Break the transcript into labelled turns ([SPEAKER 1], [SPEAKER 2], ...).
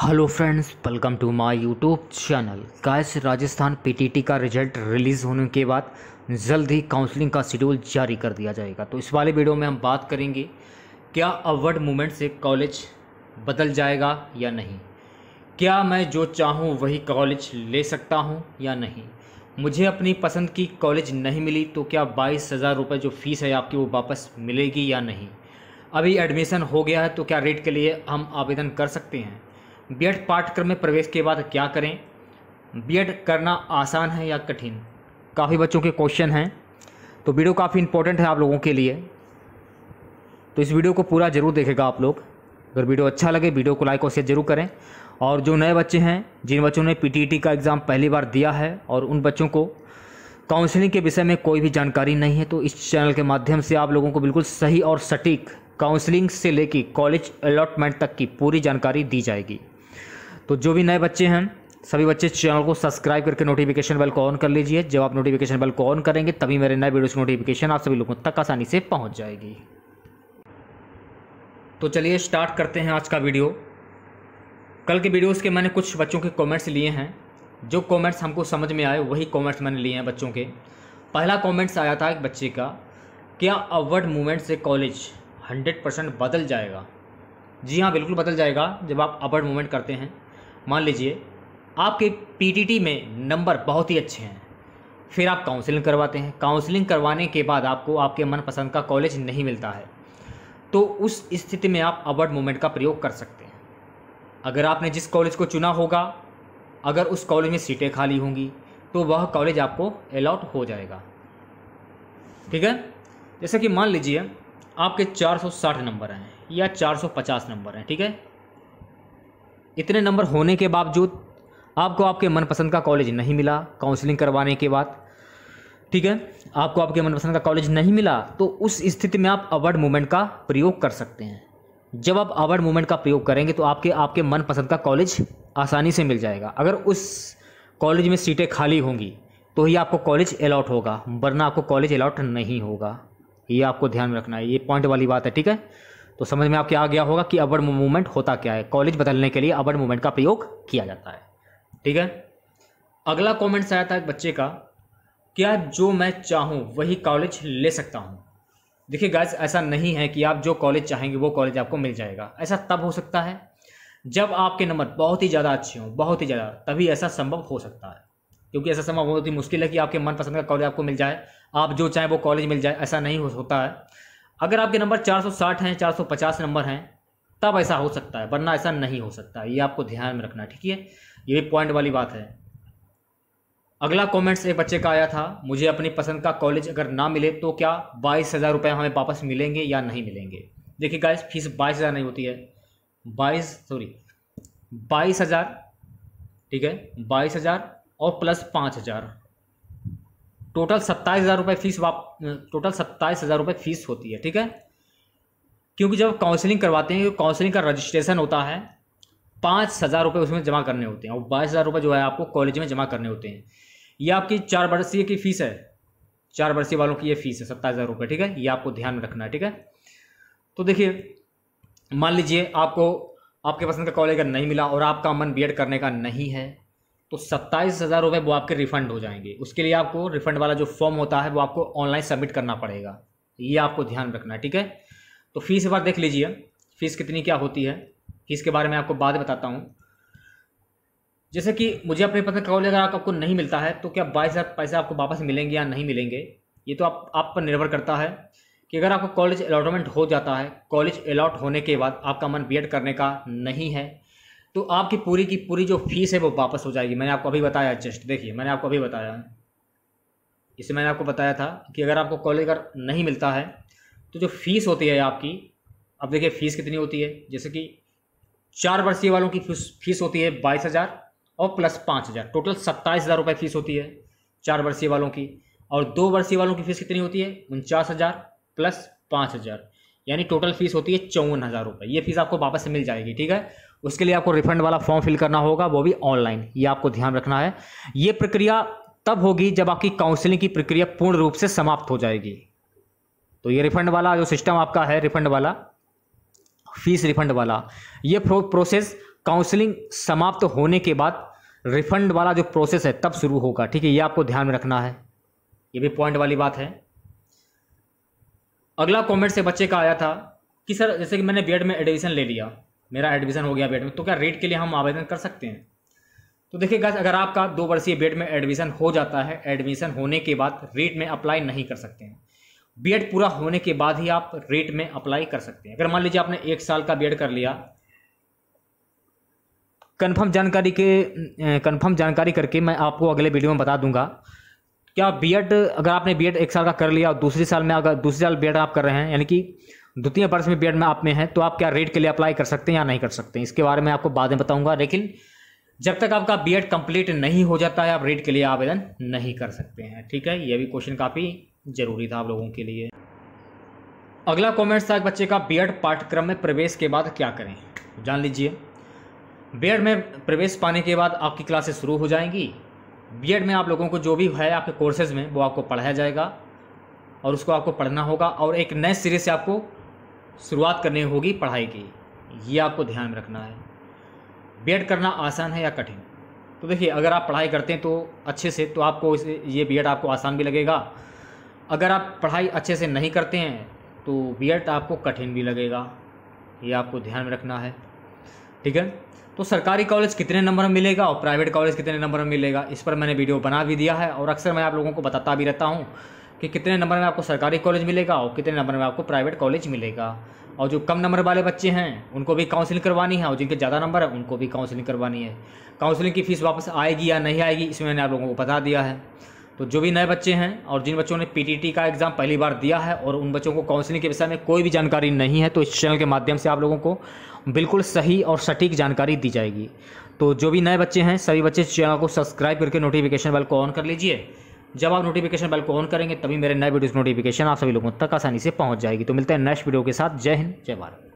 [SPEAKER 1] hello friends welcome to my YouTube channel कैश Rajasthan PTT का result release होने के बाद जल्द ही काउंसलिंग का शेड्यूल जारी कर दिया जाएगा तो इस वाले वीडियो में हम बात करेंगे क्या अवर्ड मूवमेंट से कॉलेज बदल जाएगा या नहीं क्या मैं जो चाहूँ वही कॉलेज ले सकता हूँ या नहीं मुझे अपनी पसंद की कॉलेज नहीं मिली तो क्या बाईस हज़ार रुपये जो फ़ीस है आपकी वो वापस मिलेगी या नहीं अभी एडमिशन हो गया है तो क्या रेट के लिए हम आवेदन कर सकते हैं बीएड पाठ्यक्रम में प्रवेश के बाद क्या करें बीएड करना आसान है या कठिन काफ़ी बच्चों के क्वेश्चन हैं तो वीडियो काफ़ी इंपॉर्टेंट है आप लोगों के लिए तो इस वीडियो को पूरा ज़रूर देखेगा आप लोग अगर वीडियो अच्छा लगे वीडियो को लाइक और शेयर जरूर करें और जो नए बच्चे हैं जिन बच्चों ने पीटीईटी e का एग्ज़ाम पहली बार दिया है और उन बच्चों को काउंसलिंग के विषय में कोई भी जानकारी नहीं है तो इस चैनल के माध्यम से आप लोगों को बिल्कुल सही और सटीक काउंसलिंग से लेकर कॉलेज अलॉटमेंट तक की पूरी जानकारी दी जाएगी तो जो भी नए बच्चे हैं सभी बच्चे चैनल को सब्सक्राइब करके नोटिफिकेशन बेल को ऑन कर लीजिए जब आप नोटिफिकेशन बेल को ऑन करेंगे तभी मेरे नए वीडियोस की नोटिफिकेशन आप सभी लोगों तक आसानी से पहुंच जाएगी तो चलिए स्टार्ट करते हैं आज का वीडियो कल के वीडियोस के मैंने कुछ बच्चों के कमेंट्स लिए हैं जो कॉमेंट्स हमको समझ में आए वही कॉमेंट्स मैंने लिए हैं बच्चों के पहला कॉमेंट्स आया था एक बच्चे का क्या अवर्ड मूवमेंट से कॉलेज हंड्रेड परसेंट बदल जाएगा जी हाँ बिल्कुल बदल जाएगा जब आप अवर्ड मूवमेंट करते हैं मान लीजिए आपके पीटीटी में नंबर बहुत ही अच्छे हैं फिर आप काउंसलिंग करवाते हैं काउंसलिंग करवाने के बाद आपको आपके मनपसंद का कॉलेज नहीं मिलता है तो उस स्थिति में आप अवर्ड मोमेंट का प्रयोग कर सकते हैं अगर आपने जिस कॉलेज को चुना होगा अगर उस कॉलेज में सीटें खाली होंगी तो वह कॉलेज आपको अलाउट हो जाएगा ठीक है जैसे कि मान लीजिए आपके 460 नंबर हैं या 450 नंबर हैं ठीक है इतने नंबर होने के बावजूद आपको आपके मनपसंद का कॉलेज नहीं मिला काउंसलिंग करवाने के बाद ठीक है आपको आपके मनपसंद का कॉलेज नहीं मिला तो उस स्थिति में आप अवर्ड मूवमेंट का प्रयोग कर सकते हैं जब आप अवर्ड मूवमेंट का प्रयोग करेंगे तो आपके आपके मनपसंद का कॉलेज आसानी से मिल जाएगा अगर उस कॉलेज में सीटें खाली होंगी तो ही आपको कॉलेज अलाउट होगा वरना आपको कॉलेज अलाउट नहीं होगा ये आपको ध्यान में रखना है ये पॉइंट वाली बात है ठीक है तो समझ में आपके आ गया होगा कि अवर मूवमेंट होता क्या है कॉलेज बदलने के लिए अवर मूवमेंट का प्रयोग किया जाता है ठीक है अगला कमेंट्स आया था एक बच्चे का क्या जो मैं चाहूँ वही कॉलेज ले सकता हूँ देखिए गाइज ऐसा नहीं है कि आप जो कॉलेज चाहेंगे वो कॉलेज आपको मिल जाएगा ऐसा तब हो सकता है जब आपके नंबर बहुत ही ज़्यादा अच्छे हों बहुत ही ज़्यादा तभी ऐसा संभव हो सकता है क्योंकि ऐसा संभव बहुत तो ही मुश्किल है कि आपके मनपसंद का कॉलेज आपको मिल जाए आप जो चाहें वो कॉलेज मिल जाए ऐसा नहीं होता है अगर आपके नंबर 460 हैं 450 नंबर हैं तब ऐसा हो सकता है वरना ऐसा नहीं हो सकता ये आपको ध्यान में रखना ठीक है ये पॉइंट वाली बात है अगला कमेंट्स एक बच्चे का आया था मुझे अपनी पसंद का कॉलेज अगर ना मिले तो क्या बाईस हज़ार रुपये हमें वापस मिलेंगे या नहीं मिलेंगे देखिए गाइस फीस बाईस हज़ार नहीं होती है बाईस सॉरी बाईस हज़ार ठीक है बाईस हज़ार और प्लस पाँच हज़ार टोटल सत्ताईस हज़ार रुपये फीस वाप टोटल सत्ताईस हज़ार रुपये फीस होती है ठीक है क्योंकि जब काउंसलिंग करवाते हैं काउंसलिंग का रजिस्ट्रेशन होता है पाँच हज़ार रुपये उसमें जमा करने होते हैं और बाईस हज़ार रुपये जो है आपको कॉलेज में जमा करने होते हैं ये आपकी चार वर्षीय की फ़ीस है चार वर्षीय वालों की ये फ़ीस है सत्ताईस हज़ार रुपये ठीक है ये आपको ध्यान में रखना है ठीक है तो देखिए मान लीजिए आपको आपके पसंद का कॉलेज का नहीं मिला और आपका मन बी करने का नहीं है तो सत्ताईस हज़ार रुपये वो आपके रिफ़ंड हो जाएंगे उसके लिए आपको रिफ़ंड वाला जो फॉर्म होता है वो आपको ऑनलाइन सबमिट करना पड़ेगा ये आपको ध्यान रखना है ठीक है तो फीस एक बार देख लीजिए फ़ीस कितनी क्या होती है फीस के बारे में आपको बाद बताता हूँ जैसे कि मुझे अपने पता कॉलेज अगर आपको नहीं मिलता है तो क्या बाईस हज़ार पैसे आपको वापस मिलेंगे या नहीं मिलेंगे ये तो आप आप पर निर्भर करता है कि अगर आपको कॉलेज अलाटमेंट हो जाता है कॉलेज अलाट होने के बाद आपका मन बी करने का नहीं है तो आपकी पूरी की पूरी जो फीस है वो वापस हो जाएगी मैंने आपको अभी बताया जस्ट देखिए मैंने आपको अभी बताया इसे मैंने आपको बताया था कि अगर आपको कॉलेज अगर नहीं मिलता है तो जो फीस होती है आपकी अब देखिए फ़ीस कितनी होती है जैसे कि चार वर्षीय वालों की फीस होती है बाईस हज़ार और प्लस पाँच हज़ार टोटल सत्ताईस हज़ार रुपये फ़ीस होती है चार वर्षीय वालों की और दो वर्षीय वालों की फ़ीस कितनी होती है उनचास हज़ार प्लस पाँच हज़ार यानी टोटल फ़ीस होती है चौवन हज़ार रुपये ये फ़ीस आपको वापस से मिल जाएगी ठीक है उसके लिए आपको रिफंड वाला फॉर्म फिल करना होगा वो भी ऑनलाइन ये आपको ध्यान रखना है ये प्रक्रिया तब होगी जब आपकी काउंसलिंग की प्रक्रिया पूर्ण रूप से समाप्त हो जाएगी तो ये रिफंड वाला जो सिस्टम आपका है रिफंड वाला फीस रिफंड वाला ये प्रोसेस काउंसलिंग समाप्त होने के बाद रिफंड वाला जो प्रोसेस है तब शुरू होगा ठीक है ये आपको ध्यान में रखना है ये भी पॉइंट वाली बात है अगला कमेंट से बच्चे का आया था कि सर जैसे कि मैंने बी में एडमिशन ले लिया मेरा एडमिशन हो गया बेट में तो क्या रेट के लिए हम आवेदन कर सकते हैं तो देखिए गैस अगर आपका दो वर्षीय बेट में एडमिशन हो जाता है एडमिशन होने के बाद रेट में अप्लाई नहीं कर सकते हैं बी पूरा होने के बाद ही आप रेट में अप्लाई कर सकते हैं अगर मान लीजिए आपने एक साल का बी कर लिया कन्फर्म जानकारी के कन्फर्म अं, जानकारी करके मैं आपको अगले वीडियो में बता दूंगा क्या बी अगर आपने बी एक साल का कर लिया और दूसरे साल में अगर दूसरे साल बी आप कर रहे हैं यानी कि द्वितीय वर्ष में बी में आप में है तो आप क्या रेड के लिए अप्लाई कर सकते हैं या नहीं कर सकते इसके बारे में आपको बाद में बताऊंगा लेकिन जब तक आपका बी एड कंप्लीट नहीं हो जाता है आप रेड के लिए आवेदन नहीं कर सकते हैं ठीक है यह भी क्वेश्चन काफ़ी ज़रूरी था आप लोगों के लिए अगला कमेंट्स था बच्चे का बी पाठ्यक्रम में प्रवेश के बाद क्या करें जान लीजिए बी में प्रवेश पाने के बाद आपकी क्लासेस शुरू हो जाएंगी बी में आप लोगों को जो भी है आपके कोर्सेज में वो आपको पढ़ाया जाएगा और उसको आपको पढ़ना होगा और एक नए सिरे से आपको शुरुआत करनी होगी पढ़ाई की ये आपको ध्यान में रखना है बी करना आसान है या कठिन तो देखिए अगर आप पढ़ाई करते हैं तो अच्छे से तो आपको इसे ये बी आपको आसान भी लगेगा अगर आप पढ़ाई अच्छे से नहीं करते हैं तो बी आपको कठिन भी लगेगा ये आपको ध्यान में रखना है ठीक है तो सरकारी कॉलेज कितने नंबर में मिलेगा और प्राइवेट कॉलेज कितने नंबर में मिलेगा इस पर मैंने वीडियो बना भी दिया है और अक्सर मैं आप लोगों को बताता भी रहता हूँ कि कितने नंबर में आपको सरकारी कॉलेज मिलेगा और कितने नंबर में आपको प्राइवेट कॉलेज मिलेगा और जो कम नंबर वाले बच्चे हैं उनको भी काउंसलिंग करवानी है और जिनके ज़्यादा नंबर है उनको भी काउंसलिंग करवानी है काउंसलिंग की फ़ीस वापस आएगी या नहीं आएगी इसमें मैंने आप लोगों को बता दिया है तो जो भी नए बच्चे हैं और जिन बच्चों ने पीटीटी का एग्ज़ाम पहली बार दिया है और उन बच्चों को काउंसलिंग के विषय में कोई भी जानकारी नहीं है तो इस चैनल के माध्यम से आप लोगों को बिल्कुल सही और सटीक जानकारी दी जाएगी तो जो भी नए बच्चे हैं सभी बच्चे चैनल को सब्सक्राइब करके नोटिफिकेशन बेल को ऑन कर लीजिए जब आप नोटिफिकेशन बेल को ऑन करेंगे तभी मेरे नए वीडियोस नोटिफिकेशन आप सभी लोगों तक आसानी से पहुंच जाएगी तो मिलते हैं नेक्स्ट वीडियो के साथ जय हिंद जय भारत